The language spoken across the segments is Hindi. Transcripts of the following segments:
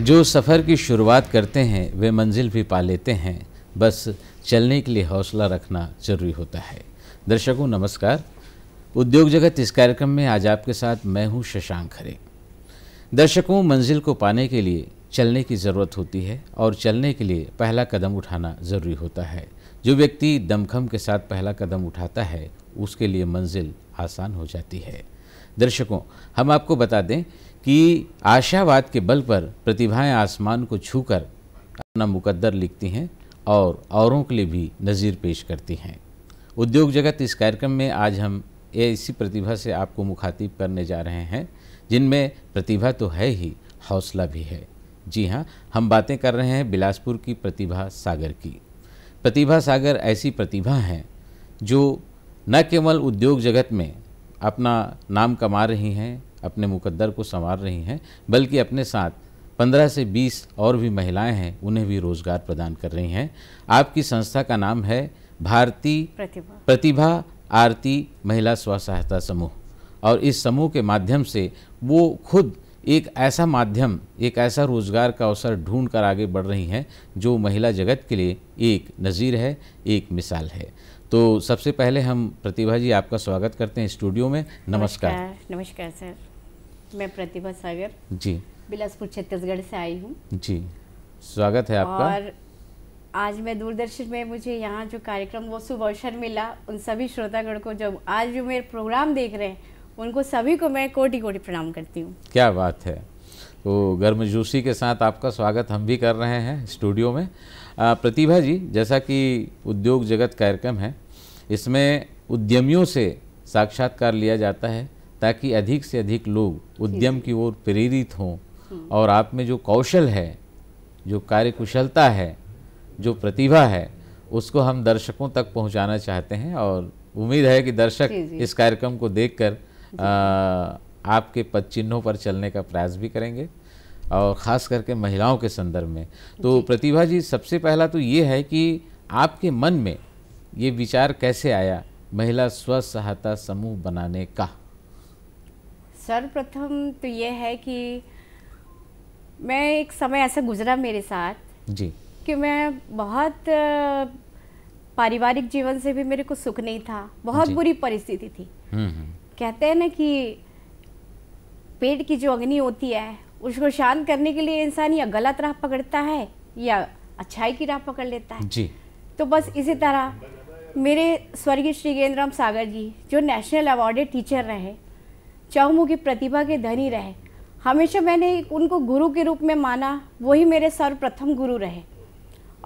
जो सफ़र की शुरुआत करते हैं वे मंजिल भी पा लेते हैं बस चलने के लिए हौसला रखना जरूरी होता है दर्शकों नमस्कार उद्योग जगत इस कार्यक्रम में आज आपके साथ मैं हूं शशांक खरे दर्शकों मंजिल को पाने के लिए चलने की ज़रूरत होती है और चलने के लिए पहला कदम उठाना ज़रूरी होता है जो व्यक्ति दमखम के साथ पहला कदम उठाता है उसके लिए मंजिल आसान हो जाती है दर्शकों हम आपको बता दें कि आशावाद के बल पर प्रतिभाएं आसमान को छूकर अपना मुकद्दर लिखती हैं और औरों के लिए भी नज़ीर पेश करती हैं उद्योग जगत इस कार्यक्रम में आज हम ऐसी प्रतिभा से आपको मुखातिब करने जा रहे हैं जिनमें प्रतिभा तो है ही हौसला भी है जी हाँ हम बातें कर रहे हैं बिलासपुर की प्रतिभा सागर की प्रतिभा सागर ऐसी प्रतिभा हैं जो न केवल उद्योग जगत में अपना नाम कमा रही हैं अपने मुकद्दर को संवार रही हैं बल्कि अपने साथ पंद्रह से बीस और भी महिलाएं हैं उन्हें भी रोजगार प्रदान कर रही हैं आपकी संस्था का नाम है भारती प्रतिभा, प्रतिभा आरती महिला स्व सहायता समूह और इस समूह के माध्यम से वो खुद एक ऐसा माध्यम एक ऐसा रोजगार का अवसर ढूंढ कर आगे बढ़ रही हैं जो महिला जगत के लिए एक नज़ीर है एक मिसाल है तो सबसे पहले हम प्रतिभा जी आपका स्वागत करते हैं स्टूडियो में नमस्कार नमस्कार सर मैं प्रतिभा सागर जी बिलासपुर छत्तीसगढ़ से आई हूँ जी स्वागत है आपका और आज मैं दूरदर्शन में मुझे यहाँ जो कार्यक्रम वो शुभ अवसर मिला उन सभी श्रोतागण को जब आज जो मेरे प्रोग्राम देख रहे हैं उनको सभी को मैं कोटि कोटि प्रणाम करती हूँ क्या बात है तो गर्मजोशी के साथ आपका स्वागत हम भी कर रहे हैं स्टूडियो में आ, प्रतिभा जी जैसा कि उद्योग जगत कार्यक्रम है इसमें उद्यमियों से साक्षात्कार लिया जाता है ताकि अधिक से अधिक लोग उद्यम की ओर प्रेरित हों हम्म। और आप में जो कौशल है जो कार्यकुशलता है जो प्रतिभा है उसको हम दर्शकों तक पहुंचाना चाहते हैं और उम्मीद है कि दर्शक इस कार्यक्रम को देखकर आपके पद चिन्हों पर चलने का प्रयास भी करेंगे और ख़ास करके महिलाओं के संदर्भ में तो प्रतिभा जी सबसे पहला तो ये है कि आपके मन में ये विचार कैसे आया महिला स्व सहायता समूह बनाने का सर्वप्रथम तो ये है कि मैं एक समय ऐसा गुजरा मेरे साथ जी कि मैं बहुत पारिवारिक जीवन से भी मेरे को सुख नहीं था बहुत बुरी परिस्थिति थी हम्म, हम्म। कहते हैं ना कि पेट की जो अग्नि होती है उसको शांत करने के लिए इंसान या गलत राह पकड़ता है या अच्छाई की राह पकड़ लेता है जी तो बस इसी तरह मेरे स्वर्गीय श्री गेंद्राम सागर जी जो नेशनल अवार्डेड टीचर रहे चौमुखी प्रतिभा के धनी रहे हमेशा मैंने उनको गुरु के रूप में माना वही मेरे सर्वप्रथम गुरु रहे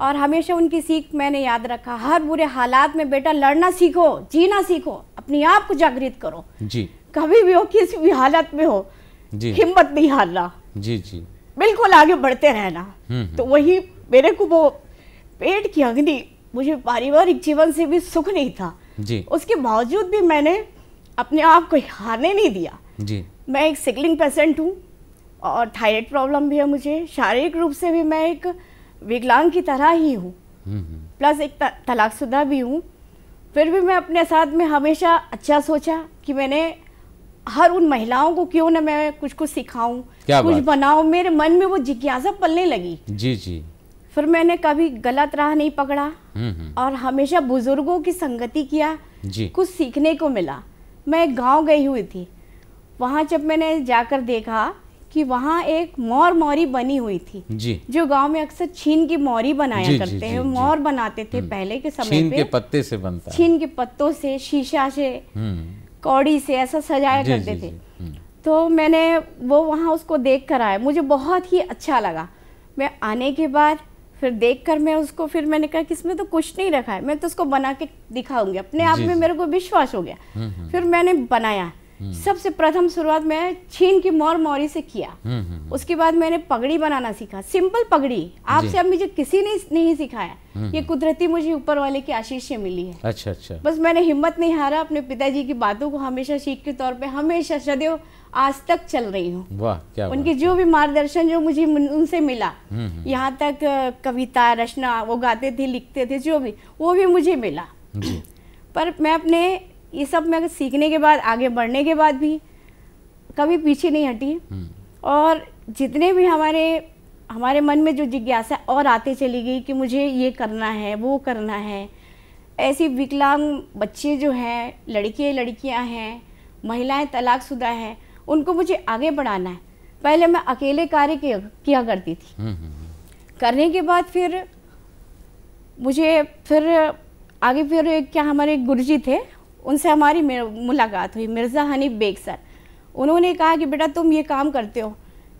और हमेशा उनकी सीख मैंने याद रखा हर बुरे हालात में बेटा लड़ना सीखो जीना सीखो अपने आप को जागृत करो जी कभी भी हो किसी भी हालत में हो जी हिम्मत नहीं हारना जी जी बिल्कुल आगे बढ़ते रहना हम्म, तो हम्म। वही मेरे को वो पेट की अग्नि मुझे पारिवारिक जीवन से भी सुख नहीं था जी उसके बावजूद भी मैंने अपने आप को हारने नहीं दिया जी मैं एक सिकलिंग पेशेंट हूँ और थायराइड प्रॉब्लम भी है मुझे शारीरिक रूप से भी मैं एक विकलांग की तरह ही हूँ हम्म, प्लस एक तलाकशुदा भी हूँ फिर भी मैं अपने साथ में हमेशा अच्छा सोचा कि मैंने हर उन महिलाओं को क्यों ना मैं कुछ कुछ सिखाऊं कुछ बनाऊं मेरे मन में वो जिज्ञासा पलने लगी जी जी फिर मैंने कभी गलत राह नहीं पकड़ा हम्म, हम्म। और हमेशा बुजुर्गों की संगति किया जी कुछ सीखने को मिला मैं गांव गई हुई थी वहाँ जब मैंने जाकर देखा कि वहाँ एक मौर मौरी बनी हुई थी जी जो गांव में अक्सर छीन की मौरी बनाया जी, करते हैं मौर बनाते थे हम्म। पहले के समय छीन के पत्ते से बनता छीन के पत्तों से शीशा से हम्म। कौड़ी से ऐसा सजाया करते थे हम्म। तो मैंने वो वहाँ उसको देख कर आया मुझे बहुत ही अच्छा लगा मैं आने के बाद फिर देख कर मैं उसको फिर मैंने कहा कि इसमें तो कुछ नहीं रखा है मैं तो उसको बना के दिखाऊंगी अपने आप में मेरे को विश्वास हो गया फिर मैंने बनाया हम्म। सबसे प्रथम शुरुआत मैं छीन की मोर मोरी से किया हम्म, हम्म, उसके बाद मैंने पगड़ी बनाना सीखा सिंपल पगड़ी आपसे अब मुझे किसी ने नहीं सिखाया ये कुदरती मुझे ऊपर वाले की आशीष से मिली है अच्छा अच्छा बस मैंने हिम्मत नहीं हारा अपने पिताजी की बातों को हमेशा सीख के तौर पे हमेशा सदैव आज तक चल रही हूँ उनके जो भी मार्गदर्शन जो मुझे उनसे मिला यहाँ तक कविता रचना वो गाते थे लिखते थे जो भी वो भी मुझे मिला पर मैं अपने ये सब मैं अगर सीखने के बाद आगे बढ़ने के बाद भी कभी पीछे नहीं हटी हम्म। और जितने भी हमारे हमारे मन में जो जिज्ञासा और आते चली गई कि मुझे ये करना है वो करना है ऐसी विकलांग बच्चे जो हैं लड़के लड़कियां हैं महिलाएं तलाकशुदा हैं उनको मुझे आगे बढ़ाना है पहले मैं अकेले कार्य किया करती थी हम्म, हम्म, करने के बाद फिर मुझे फिर आगे फिर क्या हमारे गुरुजी थे उनसे हमारी मुलाकात हुई मिर्ज़ा हनीफ बेग सर उन्होंने कहा कि बेटा तुम ये काम करते हो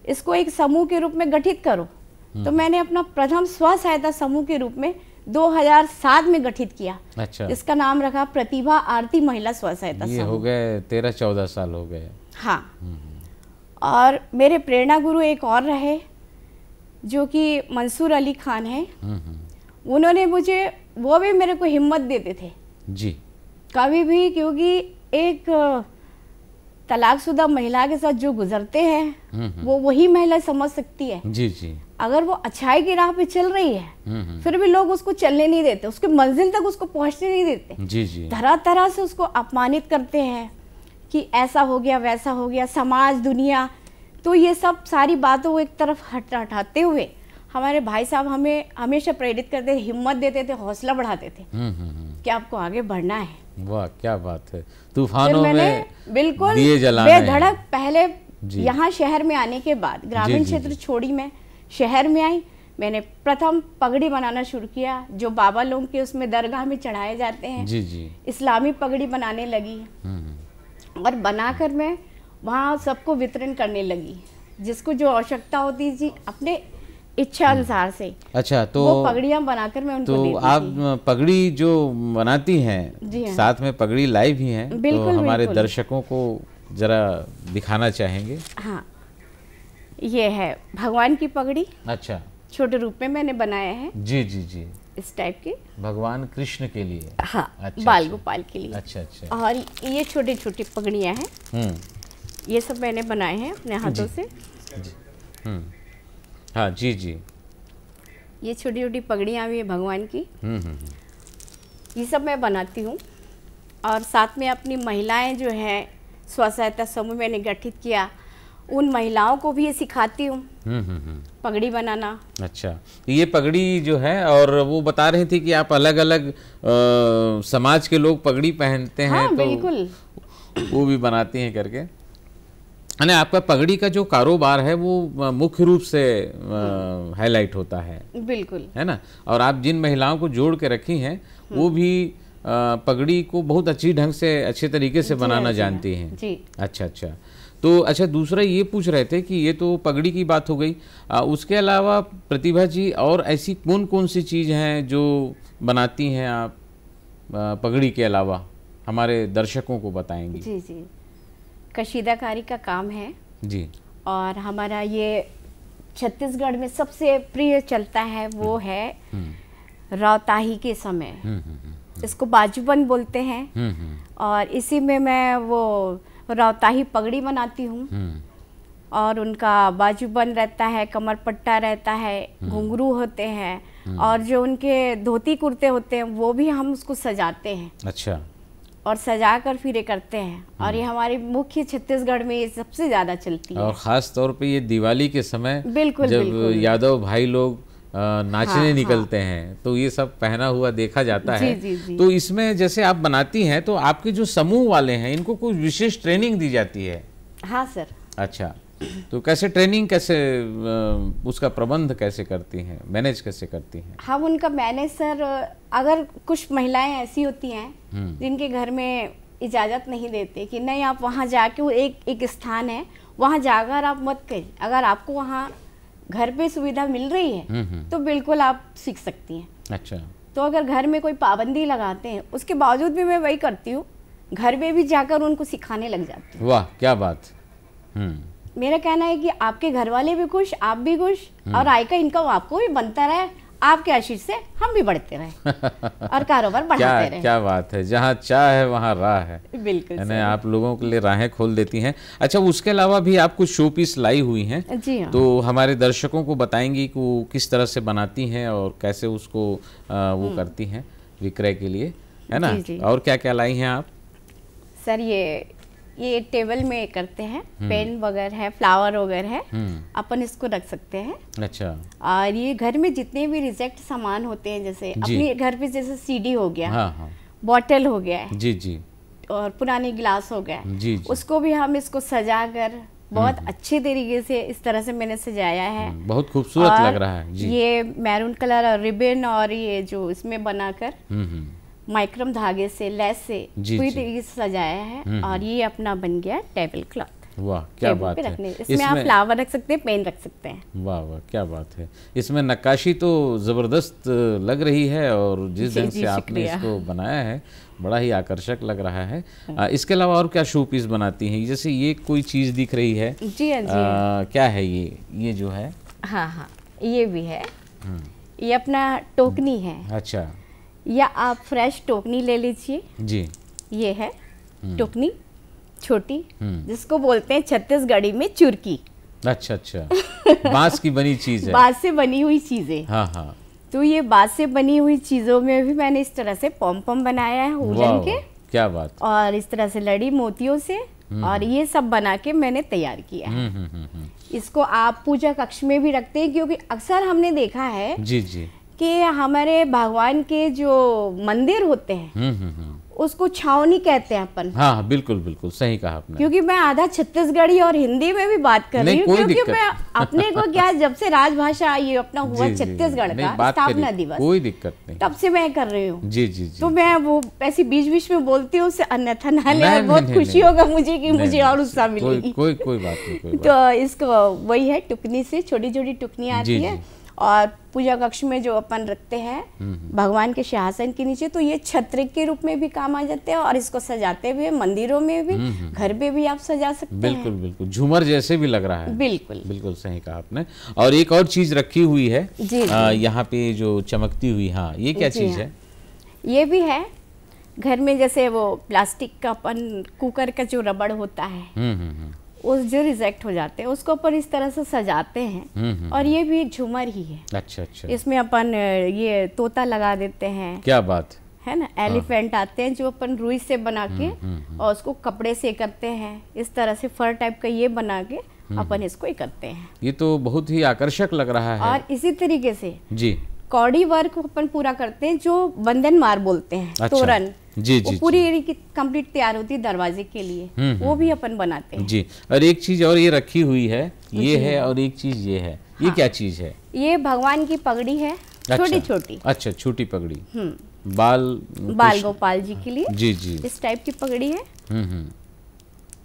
इसको एक समूह के रूप में गठित करो हम्म। तो मैंने अपना प्रथम स्व सहायता समूह के रूप में 2007 में गठित किया अच्छा इसका नाम रखा प्रतिभा आरती महिला स्व सहायता समूह हो गए तेरह चौदह साल हो गए हाँ हम्म। और मेरे प्रेरणा गुरु एक और रहे जो कि मंसूर अली खान है हम्म, उन्होंने मुझे वो भी मेरे को हिम्मत देते थे जी कभी भी क्योंकि एक तलाकशुदा महिला के साथ जो गुजरते हैं हम्म, हम्म। वो वही महिला समझ सकती है जी जी अगर वो अच्छाई की राह पे चल रही है हम्म, फिर भी लोग उसको चलने नहीं देते उसके मंजिल तक उसको पहुंचने नहीं देते जी जी तरह तरह से उसको अपमानित करते हैं कि ऐसा हो गया वैसा हो गया समाज दुनिया तो ये सब सारी बातों को एक तरफ हट हटाते हुए हमारे भाई साहब हमें हमेशा प्रेरित करते थे हिम्मत देते थे हौसला बढ़ाते थे कि आपको आगे बढ़ना है वाह क्या बात है तूफानों में बिल्कुल दिए जलाने धड़क पहले यहाँ शहर में आने के बाद ग्रामीण क्षेत्र छोड़ी मैं शहर में आई मैंने प्रथम पगड़ी बनाना शुरू किया जो बाबा लोग के उसमें दरगाह में चढ़ाए जाते हैं जी जी इस्लामी पगड़ी बनाने लगी हम्म, हम्म। और बनाकर मैं वहाँ सबको वितरण करने लगी जिसको जो आवश्यकता होती जी अपने इच्छा हम्म। अनुसार से अच्छा तो वो पगड़ियाँ बनाकर मैं उनको तो देती आप पगड़ी जो बनाती हैं जी हाँ। साथ में पगड़ी लाइव भी हैं तो बिल्कुल तो हमारे बिल्कुल। दर्शकों को जरा दिखाना चाहेंगे हाँ ये है भगवान की पगड़ी अच्छा छोटे रूप में मैंने बनाया है जी जी जी इस टाइप के भगवान कृष्ण के लिए हाँ अच्छा, अच्छा। बाल गोपाल के लिए अच्छा अच्छा और ये छोटी छोटी पगड़ियाँ है हम्म। ये सब मैंने बनाए हैं अपने हाथों से जी, हम्म। हाँ जी जी ये छोटी छोटी पगड़ियाँ भी है भगवान की हम्म, हम्म, हम्म। ये सब मैं बनाती हूँ और साथ में अपनी महिलाएं जो हैं स्व सहायता समूह मैंने गठित किया उन महिलाओं को भी ये सिखाती हूँ पगड़ी बनाना अच्छा ये पगड़ी जो है और वो बता रही थी कि आप अलग अलग आ, समाज के लोग पगड़ी पहनते हैं हाँ, तो बिल्कुल वो भी बनाती हैं करके यानी आपका पगड़ी का जो कारोबार है वो मुख्य रूप से हाईलाइट होता है बिल्कुल है ना और आप जिन महिलाओं को जोड़ के रखी हैं वो हम्म। भी पगड़ी को बहुत अच्छी ढंग से अच्छे तरीके से बनाना जानती हैं जी अच्छा अच्छा तो अच्छा दूसरा ये पूछ रहे थे कि ये तो पगड़ी की बात हो गई आ, उसके अलावा प्रतिभा जी और ऐसी कौन कौन सी चीज़ हैं जो बनाती हैं आप आ, पगड़ी के अलावा हमारे दर्शकों को बताएंगे जी जी कशीदाकारी का काम है जी और हमारा ये छत्तीसगढ़ में सबसे प्रिय चलता है वो हम्म। है हम्म। रौताही के समय हम्म, इसको बाजूबन बोलते हैं और इसी में मैं वो रौताही पगड़ी बनाती हूँ और उनका बाजूबन रहता है कमर पट्टा रहता है घुंघरू होते हैं और जो उनके धोती कुर्ते होते हैं वो भी हम उसको सजाते हैं अच्छा और सजा कर फिर ये करते हैं और ये हम्म। हमारे मुख्य छत्तीसगढ़ में ये सबसे ज़्यादा चलती है और ख़ास तौर पे ये दिवाली के समय बिल्कुल जब यादव भाई लोग नाचने हाँ, निकलते हाँ। हैं तो ये सब पहना हुआ देखा जाता जी, है जी, जी। तो इसमें जैसे आप बनाती हैं तो आपके जो समूह वाले हैं इनको कुछ विशेष ट्रेनिंग दी जाती है हाँ सर अच्छा तो कैसे ट्रेनिंग कैसे उसका प्रबंध कैसे करती हैं मैनेज कैसे करती हैं हम उनका मैनेज सर अगर कुछ महिलाएं ऐसी होती हैं हम्म। जिनके घर में इजाज़त नहीं देते कि नहीं आप वहाँ जाके वो एक एक स्थान है वहाँ जाकर आप मत करिए अगर आपको वहाँ घर पे सुविधा मिल रही है हम्म, हम्म। तो बिल्कुल आप सीख सकती हैं अच्छा तो अगर घर में कोई पाबंदी लगाते हैं उसके बावजूद भी मैं वही करती हूँ घर में भी जाकर उनको सिखाने लग जाती हूँ वाह क्या बात हम्म मेरा कहना है कि आपके घर वाले भी खुश आप भी खुश और हम्म। आय का इनकम आपको भी बनता रहे आपके आशीष से हम भी बढ़ते रहे और कारोबार बढ़ाते क्या, रहे क्या बात है जहाँ चाह है वहाँ राह है बिल्कुल यानी आप लोगों के लिए राहें खोल देती हैं अच्छा उसके अलावा भी आप कुछ शो पीस लाई हुई हैं जी हाँ। तो हमारे दर्शकों को बताएंगी कि वो किस तरह से बनाती हैं और कैसे उसको आ, वो हम्म। करती हैं विक्रय के लिए है ना और क्या क्या लाई हैं आप सर ये ये टेबल में करते हैं हम्म। पेन वगैरह है फ्लावर वगैरह है हम्म। अपन इसको रख सकते हैं अच्छा और ये घर में जितने भी रिजेक्ट सामान होते हैं जैसे अपने घर पे जैसे सीडी हो गया हाँ, हाँ। बॉटल हो गया है जी जी और पुराने गिलास हो गया जी, जी उसको भी हम इसको सजा कर बहुत हम्म। अच्छे तरीके से इस तरह से मैंने सजाया है बहुत खूबसूरत लग रहा है जी। ये मैरून कलर और रिबन और ये जो इसमें बनाकर माइक्रम धागे से लेस से पूरी तरीके से सजाया है हम्म, और हम्म। ये अपना बन गया टेबल क्लॉथ वाह क्या बात है इसमें, इसमें आप फ्लावर रख सकते हैं पेन रख सकते हैं वाह वाह क्या बात है इसमें नक्काशी तो ज़बरदस्त लग रही है और जिस ढंग से आपने इसको बनाया है बड़ा ही आकर्षक लग रहा है हम्म। आ, इसके अलावा और क्या शो पीस बनाती हैं जैसे ये कोई चीज़ दिख रही है जी हाँ, जी आ, क्या है ये ये जो है हाँ हाँ ये भी है ये अपना टोकनी है अच्छा या आप फ्रेश टोकनी ले लीजिए जी ये है हम्म। टोकनी छोटी हम्म। जिसको बोलते हैं छत्तीसगढ़ी में चुरकी अच्छा अच्छा बांस की बनी चीज है बांस से बनी हुई चीजें हाँ हाँ तो ये बांस से बनी हुई चीजों में भी मैंने इस तरह से पॉम पम बनाया है उलन के क्या बात और इस तरह से लड़ी मोतियों से हम्म। और ये सब बना के मैंने तैयार किया है इसको आप पूजा कक्ष में भी रखते हैं क्योंकि अक्सर हमने देखा है जी जी कि हमारे भगवान के जो मंदिर होते हैं हम्म, हम्म, हम्म। उसको छावनी कहते हैं अपन हाँ, हाँ बिल्कुल बिल्कुल सही कहा आपने क्योंकि मैं आधा छत्तीसगढ़ी और हिंदी में भी बात कर रही हूँ क्योंकि मैं अपने को क्या जब से राजभाषा ये अपना हुआ छत्तीसगढ़ का स्थापना दिवस कोई दिक्कत नहीं तब से मैं कर रही हूँ जी जी तो मैं वो ऐसी बीच बीच में बोलती हूँ अन्यथा ना ले बहुत खुशी होगा मुझे की मुझे और उत्साह मिलेगी कोई कोई बात नहीं तो इसको वही है टुकनी से छोटी छोटी टुकनी आती है और पूजा कक्ष में जो अपन रखते हैं हम्म, हम्म। भगवान के सिंहासन के नीचे तो ये छत्र के रूप में भी काम आ जाते हैं और इसको सजाते हुए मंदिरों में भी हम्म, घर पे भी आप सजा सकते हैं बिल्कुल बिल्कुल झूमर जैसे भी लग रहा है बिल्कुल बिल्कुल सही कहा आपने और एक और चीज रखी हुई है जी, यहाँ पे जो चमकती हुई हाँ ये क्या चीज हाँ। है ये भी है घर में जैसे वो प्लास्टिक का अपन कुकर का जो रबड़ होता है उस जो रिजेक्ट हो जाते हैं उसको अपन इस तरह से सजाते हैं हम्म, हम्म, और ये हम्म। भी झूमर ही है अच्छा अच्छा इसमें अपन ये तोता लगा देते हैं क्या बात है ना हाँ। एलिफेंट हाँ। आते हैं जो अपन रुई से बना के और उसको कपड़े से करते हैं इस तरह से फर टाइप का ये बना के अपन इसको ही करते हैं ये तो बहुत ही आकर्षक लग रहा है और इसी तरीके से जी कौड़ी वर्क अपन पूरा करते हैं जो बंधन मार बोलते हैं अच्छा, तोरण जी जी पूरी एरिया की कंप्लीट तैयार होती है दरवाजे के लिए हम्म, हम्म। वो भी अपन बनाते हैं जी और एक चीज और ये रखी हुई है ये है और एक चीज ये है ये हाँ। क्या चीज है ये भगवान की पगड़ी है अच्छा। छोटी छोटी अच्छा छोटी पगड़ी हम्म। बाल बाल गोपाल जी के लिए जी जी इस टाइप की पगड़ी है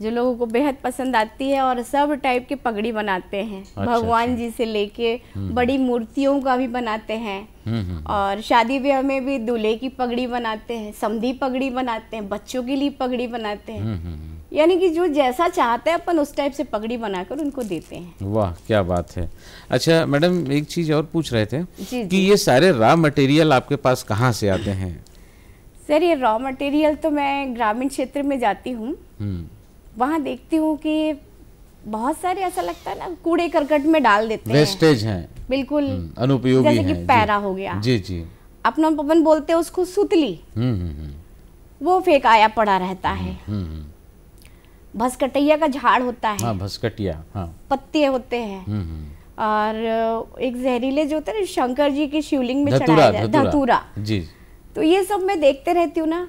जो लोगों को बेहद पसंद आती है और सब टाइप के पगड़ी बनाते हैं अच्छा, अच्छा। भगवान अच्छा। जी से लेके हम्म, हम्म। बड़ी मूर्तियों का भी बनाते हैं हम्म, और शादी ब्याह में भी दूल्हे की पगड़ी बनाते हैं समधी पगड़ी बनाते हैं बच्चों के लिए पगड़ी बनाते हैं यानी कि जो जैसा चाहते हैं अपन उस टाइप से पगड़ी बनाकर उनको देते हैं वाह क्या बात है अच्छा मैडम एक चीज और पूछ रहे थे कि ये सारे रॉ मटेरियल आपके पास कहाँ से आते हैं सर ये रॉ मटेरियल तो मैं ग्रामीण क्षेत्र में जाती हूँ वहाँ देखती हूँ कि बहुत सारे ऐसा लगता है ना कूड़े करकट में डाल देते हैं वेस्टेज हैं बिल्कुल हम्म, अनुपयोगी जैसे कि पैरा हो गया जी जी अपना पवन बोलते हैं उसको सुतली हम्म, हम्म, वो फेंक आया पड़ा रहता है भस्कटैया का झाड़ होता है हाँ, भस्कटिया हाँ। पत्ते होते हैं और एक जहरीले जो होते हैं शंकर जी के शिवलिंग में चढ़ाया जाता है धतूरा जी तो ये सब मैं देखते रहती हूँ ना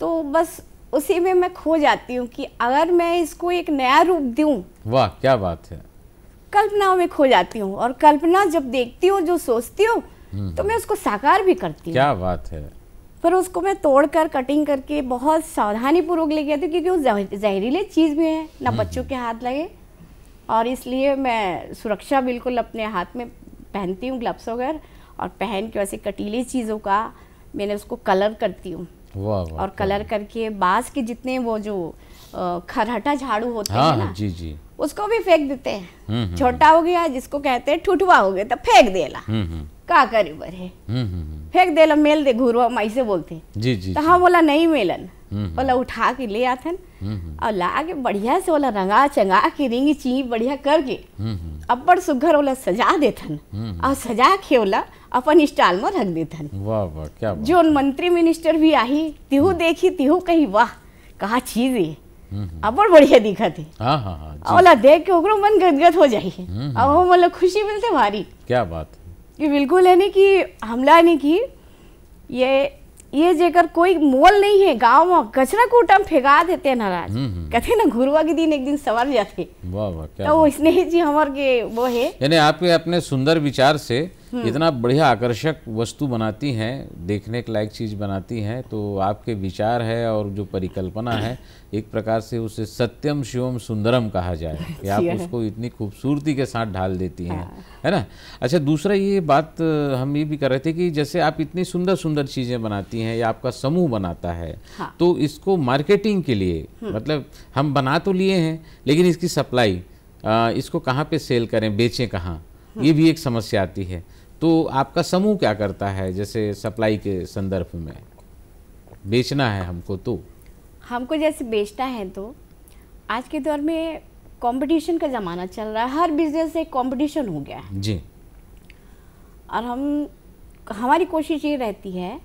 तो बस उसी में मैं खो जाती हूँ कि अगर मैं इसको एक नया रूप दूँ वाह क्या बात है कल्पनाओं में खो जाती हूँ और कल्पना जब देखती हूँ जो सोचती हूँ हम्म। तो मैं उसको साकार भी करती हूँ क्या बात है पर उसको मैं तोड़कर कटिंग करके बहुत सावधानी पूर्वक ले गया क्योंकि वो जहरीले चीज़ भी है ना हम्म। बच्चों के हाथ लगे और इसलिए मैं सुरक्षा बिल्कुल अपने हाथ में पहनती हूँ ग्लव्स वगैरह और पहन के वैसे कटीले चीज़ों का मैंने उसको कलर करती हूँ और कलर करके बांस के जितने वो जो खरहटा झाड़ू होते हाँ, हैं ना हाँ, जी जी उसको भी फेंक देते हैं हम्म, हम्म, छोटा हो गया जिसको कहते हैं ठुठवा हो गया तो फेंक देला हम्म, का करे बरे फेंक देला मेल दे घुरवा माई से बोलते जी जी तो बोला नहीं मेलन बोला उठा के ले आते और ला के बढ़िया से बोला रंगा चंगा के रिंग ची बढ़िया करके अब्बड़ सुघर ओला सजा देथन और हम्म। सजा के ओला अपन स्टाल में रख देथन वाह वाह क्या बात जोन मंत्री मिनिस्टर भी आही तिहु हम्म। देखी तिहु कही वाह कहा चीज ये हम्म। अब्बड़ बढ़िया दिखा है हाँ, हाँ, हाँ, ओला देख के ओकरो मन गदगद हो जाही और वो मतलब खुशी मिलते भारी क्या बात ये बिल्कुल है नहीं कि हमला नहीं की ये ये जेकर कोई मोल नहीं है गांव में कचरा में फेंका देते हम्म, हम्म। ना नाराज कहते ना घुरुआ के दिन एक दिन सवार जाते वाह वाह क्या तो इसने ही जी हमारे वो है यानी आपके अपने सुंदर विचार से हम्म। इतना बढ़िया आकर्षक वस्तु बनाती हैं देखने के लायक चीज़ बनाती हैं तो आपके विचार है और जो परिकल्पना है एक प्रकार से उसे सत्यम शिवम सुंदरम कहा जाए कि आप उसको इतनी खूबसूरती के साथ ढाल देती हैं हाँ। है ना अच्छा दूसरा ये बात हम ये भी कर रहे थे कि जैसे आप इतनी सुंदर सुंदर चीज़ें बनाती हैं या आपका समूह बनाता है हाँ। तो इसको मार्केटिंग के लिए हम्म। मतलब हम बना तो लिए हैं लेकिन इसकी सप्लाई इसको कहाँ पर सेल करें बेचें कहाँ हम्म। ये भी एक समस्या आती है तो आपका समूह क्या करता है जैसे सप्लाई के संदर्भ में बेचना है हमको तो हमको जैसे बेचना है तो आज के दौर में कंपटीशन का ज़माना चल रहा है हर बिजनेस से कंपटीशन हो गया है जी और हम हमारी कोशिश ये रहती है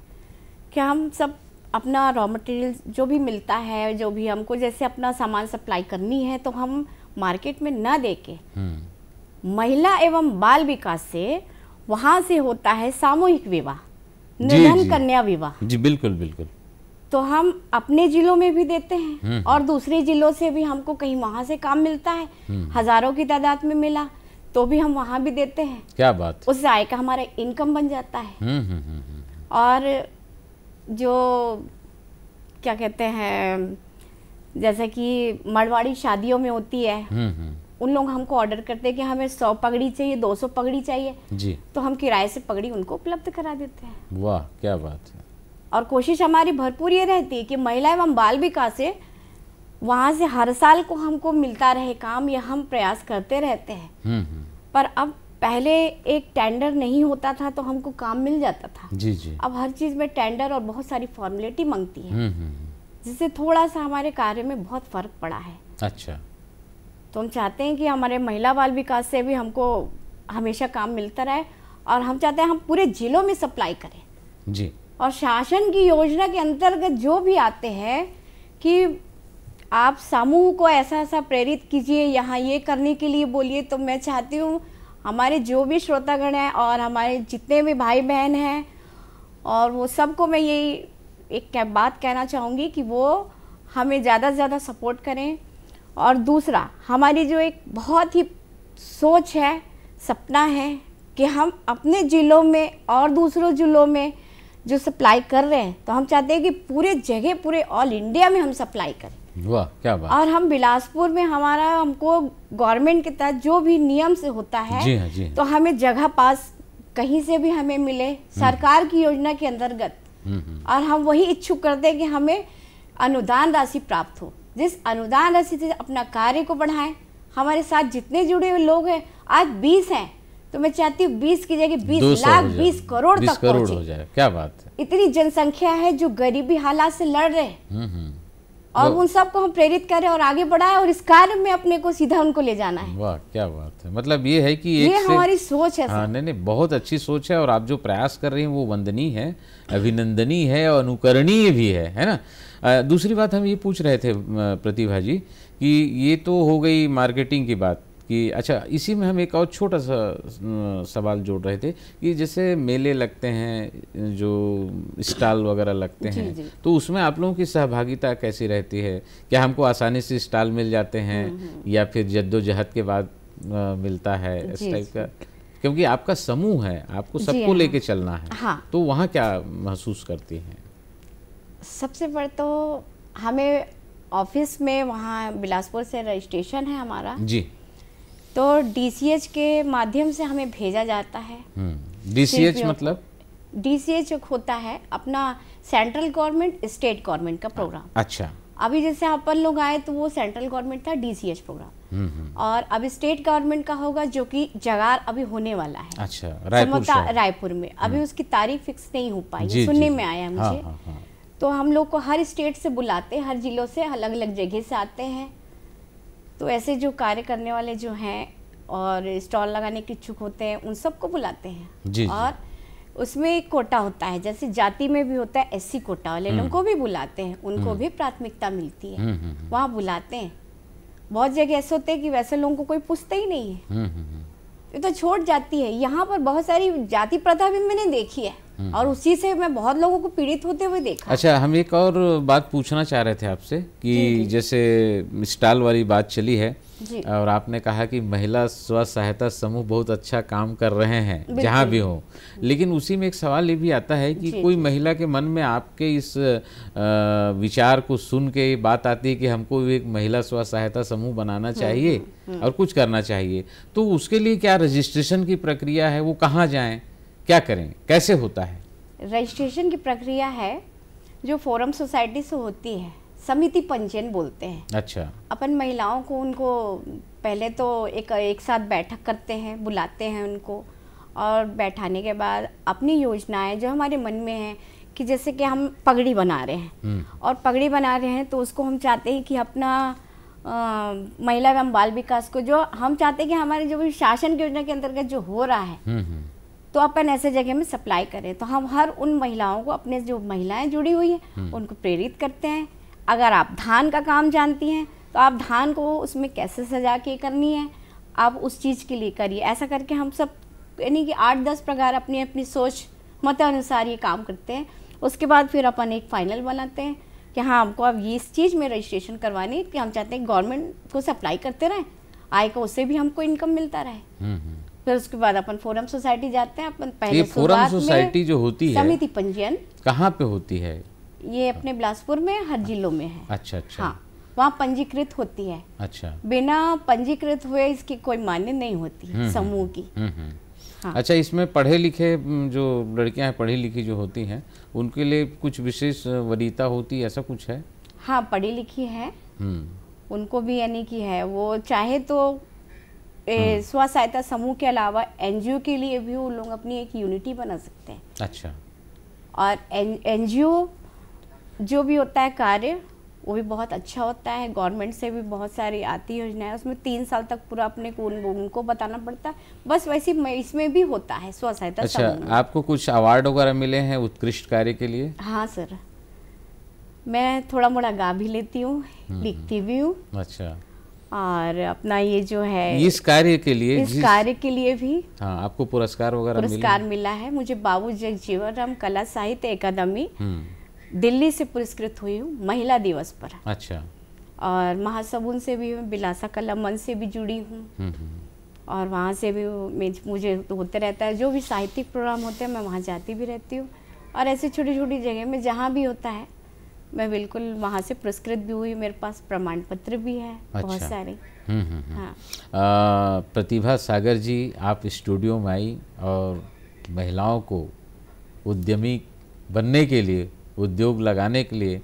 कि हम सब अपना रॉ मटेरियल जो भी मिलता है जो भी हमको जैसे अपना सामान सप्लाई करनी है तो हम मार्केट में ना दे के हम्म। महिला एवं बाल विकास से वहाँ से होता है सामूहिक विवाह निधन कन्या विवाह जी बिल्कुल बिल्कुल तो हम अपने जिलों में भी देते हैं हम्म, हम्म। और दूसरे जिलों से भी हमको कहीं वहां से काम मिलता है हम्म, हजारों की तादाद में मिला तो भी हम वहाँ भी देते हैं क्या बात उससे आय का हमारा इनकम बन जाता है और जो क्या कहते हैं जैसे कि मड़वाड़ी शादियों में होती है उन लोग हमको ऑर्डर करते हैं कि हमें सौ पगड़ी चाहिए दो सौ पगड़ी चाहिए जी तो हम किराए से पगड़ी उनको उपलब्ध करा देते हैं वाह क्या बात है और कोशिश हमारी भरपूर ये रहती है कि महिला एवं बाल विकास से वहाँ से हर साल को हमको मिलता रहे काम ये हम प्रयास करते रहते हैं हम्म, हम्म। पर अब पहले एक टेंडर नहीं होता था तो हमको काम मिल जाता था जी जी अब हर चीज़ में टेंडर और बहुत सारी फॉर्मेलिटी मांगती है हम्म, जिससे थोड़ा सा हमारे कार्य में बहुत फर्क पड़ा है अच्छा तो हम चाहते हैं कि हमारे महिला बाल विकास से भी हमको हमेशा काम मिलता रहे और हम चाहते हैं हम पूरे ज़िलों में सप्लाई करें जी और शासन की योजना के अंतर्गत जो भी आते हैं कि आप समूह को ऐसा ऐसा प्रेरित कीजिए यहाँ ये करने के लिए बोलिए तो मैं चाहती हूँ हमारे जो भी श्रोतागण हैं और हमारे जितने भी भाई बहन हैं और वो सबको मैं यही एक बात कहना चाहूँगी कि वो हमें ज़्यादा से ज़्यादा सपोर्ट करें और दूसरा हमारी जो एक बहुत ही सोच है सपना है कि हम अपने ज़िलों में और दूसरों ज़िलों में जो सप्लाई कर रहे हैं तो हम चाहते हैं कि पूरे जगह पूरे ऑल इंडिया में हम सप्लाई करें वाह क्या बात और हम बिलासपुर में हमारा हमको गवर्नमेंट के तहत जो भी नियम से होता है जी हाँ, जी हाँ। तो हमें जगह पास कहीं से भी हमें मिले हम्म। सरकार की योजना के अंतर्गत हम्म, हम्म। और हम वही इच्छुक करते हैं कि हमें अनुदान राशि प्राप्त हो जिस अनुदान राशि से अपना कार्य को बढ़ाएं हमारे साथ जितने जुड़े हुए लोग हैं आज बीस हैं तो मैं चाहती हूँ बीस की जगह बीस लाख बीस करोड़ तक करोड़ हो जाए क्या बात है इतनी जनसंख्या है जो गरीबी हालात से लड़ रहे हैं हम्म, हम्म। और उन सबको हम प्रेरित करें और आगे बढ़ाए और इस कार्य में अपने को सीधा उनको ले जाना है वाह क्या बात है मतलब ये है कि ये हमारी सोच है हाँ नहीं नहीं बहुत अच्छी सोच है और आप जो प्रयास कर रही हैं वो वंदनीय है अभिनंदनीय है और अनुकरणीय भी है है ना दूसरी बात हम ये पूछ रहे थे प्रतिभा जी कि ये तो हो गई मार्केटिंग की बात कि अच्छा इसी में हम एक और छोटा सा सवाल जोड़ रहे थे कि जैसे मेले लगते हैं जो स्टॉल वगैरह लगते जी, हैं जी। तो उसमें आप लोगों की सहभागिता कैसी रहती है क्या हमको आसानी से स्टॉल मिल जाते हैं हम्म, हम्म। या फिर जद्दोजहद के बाद मिलता है इस टाइप का क्योंकि आपका समूह है आपको सबको हाँ। लेके चलना है हाँ। तो वहाँ क्या महसूस करती हैं सबसे बड़ा तो हमें ऑफिस में वहाँ बिलासपुर से रजिस्ट्रेशन है हमारा जी तो डीसीएच के माध्यम से हमें भेजा जाता है डीसीएच हम्म। मतलब डीसीएच होता है अपना सेंट्रल गवर्नमेंट स्टेट गवर्नमेंट का प्रोग्राम अच्छा अभी जैसे अपन लोग आए तो वो सेंट्रल गवर्नमेंट था डीसीएच प्रोग्राम हम्म, हम्म। और अब स्टेट गवर्नमेंट का होगा जो कि जगार अभी होने वाला है अच्छा रायपुर रायपुर में अभी उसकी तारीख फिक्स नहीं हो पाई सुनने में आया हाँ, मुझे हाँ, हाँ। तो हम लोग को हर स्टेट से बुलाते हैं हर ज़िलों से अलग अलग जगह से आते हैं तो ऐसे जो कार्य करने वाले जो हैं और स्टॉल लगाने के इच्छुक होते हैं उन सबको बुलाते हैं जी, और उसमें एक कोटा होता है जैसे जाति में भी होता है ऐसी कोटा वाले हम्म। लोगों को भी बुलाते हैं उनको हम्म। भी प्राथमिकता मिलती है हम्म, वहाँ बुलाते हैं बहुत जगह ऐसे होते हैं कि वैसे लोगों को कोई पूछता ही नहीं है ये तो छोड़ जाती है यहाँ पर बहुत सारी जाति प्रथा भी मैंने देखी है हम्म। और उसी से मैं बहुत लोगों को पीड़ित होते हुए देखा अच्छा हम एक और बात पूछना चाह रहे थे आपसे कि जैसे स्टाल वाली बात चली है और आपने कहा कि महिला स्व सहायता समूह बहुत अच्छा काम कर रहे हैं जहाँ भी हो लेकिन उसी में एक सवाल ये भी आता है कि कोई महिला के मन में आपके इस विचार को सुन के ये बात आती है कि हमको भी एक महिला स्व सहायता समूह बनाना हम्म, चाहिए हम्म, और कुछ करना चाहिए तो उसके लिए क्या रजिस्ट्रेशन की प्रक्रिया है वो कहाँ जाएँ क्या करें कैसे होता है रजिस्ट्रेशन की प्रक्रिया है जो फोरम सोसाइटी से होती है समिति पंजीयन बोलते हैं अच्छा अपन महिलाओं को उनको पहले तो एक एक साथ बैठक करते हैं बुलाते हैं उनको और बैठाने के बाद अपनी योजनाएं जो हमारे मन में हैं कि जैसे कि हम पगड़ी बना रहे हैं हम्म। और पगड़ी बना रहे हैं तो उसको हम चाहते हैं कि अपना आ, महिला एवं बाल विकास को जो हम चाहते हैं कि हमारे जो भी शासन योजना के अंतर्गत जो हो रहा है हम्म, हम्म। तो अपन ऐसे जगह में सप्लाई करें तो हम हर उन महिलाओं को अपने जो महिलाएं जुड़ी हुई हैं हम्म। उनको प्रेरित करते हैं अगर आप धान का काम जानती हैं तो आप धान को उसमें कैसे सजा के करनी है आप उस चीज़ के लिए करिए ऐसा करके हम सब यानी कि आठ दस प्रकार अपनी अपनी सोच मत अनुसार ये काम करते हैं उसके बाद फिर अपन एक फाइनल बनाते हैं कि हाँ हमको अब ये इस चीज़ में रजिस्ट्रेशन करवानी कि हम चाहते हैं गवर्नमेंट को सप्लाई करते रहें आय का उससे भी हमको इनकम मिलता रहे हम्म, हम्म। फिर उसके बाद अपन फोरम सोसाइटी जाते हैं अपन पहले ये फोरम सोसाइटी जो होती है समिति पंजीयन कहाँ पे होती है ये अपने बिलासपुर में हर जिलों में है अच्छा अच्छा हाँ वहाँ पंजीकृत होती है अच्छा बिना पंजीकृत हुए इसकी कोई मान्य नहीं होती है हम्म, हम्म। समूह की हम्म, हाँ। अच्छा इसमें पढ़े लिखे जो लड़कियां हैं पढ़ी लिखी जो होती हैं उनके लिए कुछ विशेष वरीता होती है ऐसा कुछ है हाँ पढ़ी लिखी है उनको भी यानी कि है वो चाहे तो हम्म। स्व सहायता समूह के अलावा एनजीओ के लिए भी वो लोग अपनी एक यूनिटी बना सकते हैं अच्छा और एनजीओ जो भी होता है कार्य वो भी बहुत अच्छा होता है गवर्नमेंट से भी बहुत सारी आती योजनाएं उसमें तीन साल तक पूरा अपने को उनको बताना पड़ता है बस वैसे इसमें भी होता है स्व सहायता अच्छा आपको कुछ अवार्ड वगैरह मिले हैं उत्कृष्ट कार्य के लिए हाँ सर मैं थोड़ा मोड़ा गा भी लेती हूँ हम्म। लिखती भी हूँ अच्छा और अपना ये जो है इस कार्य के लिए इस कार्य के लिए भी हाँ, आपको पुरस्कार वगैरह पुरस्कार मिला है मुझे बाबू जगजीवन राम कला साहित्य अकादमी हम्म। दिल्ली से पुरस्कृत हुई हूँ महिला दिवस पर अच्छा और महासबुन से भी बिलासा कला मन से भी जुड़ी हूँ हम्म, हम्म। और वहाँ से भी मुझे होते रहता है जो भी साहित्यिक प्रोग्राम होते हैं मैं वहाँ जाती भी रहती हूँ और ऐसे छोटी छोटी जगह में जहाँ भी होता है मैं बिल्कुल वहाँ से पुरस्कृत भी हुई मेरे पास प्रमाण पत्र भी है अच्छा। बहुत सारे हम्म, हम्म, हम्म। हाँ। आ, प्रतिभा सागर जी आप स्टूडियो में आई और महिलाओं को उद्यमी बनने के लिए उद्योग लगाने के लिए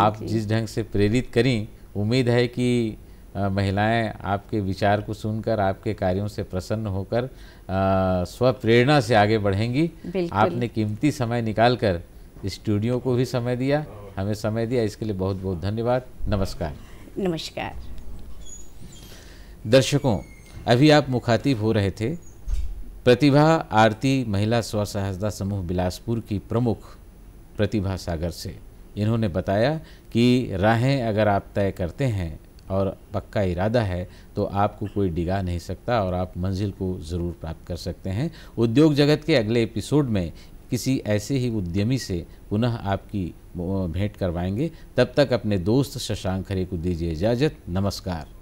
आप जिस ढंग से प्रेरित करी उम्मीद है कि महिलाएं आपके विचार को सुनकर आपके कार्यों से प्रसन्न होकर स्वप्रेरणा से आगे बढ़ेंगी आपने कीमती समय निकालकर स्टूडियो को भी समय दिया हमें समय दिया इसके लिए बहुत बहुत धन्यवाद नमस्कार नमस्कार दर्शकों अभी आप मुखातिब हो रहे थे प्रतिभा आरती महिला स्व सहायता समूह बिलासपुर की प्रमुख प्रतिभा सागर से इन्होंने बताया कि राहें अगर आप तय करते हैं और पक्का इरादा है तो आपको कोई डिगा नहीं सकता और आप मंजिल को ज़रूर प्राप्त कर सकते हैं उद्योग जगत के अगले एपिसोड में किसी ऐसे ही उद्यमी से पुनः आपकी भेंट करवाएंगे तब तक अपने दोस्त शशांक खरे को दीजिए इजाज़त नमस्कार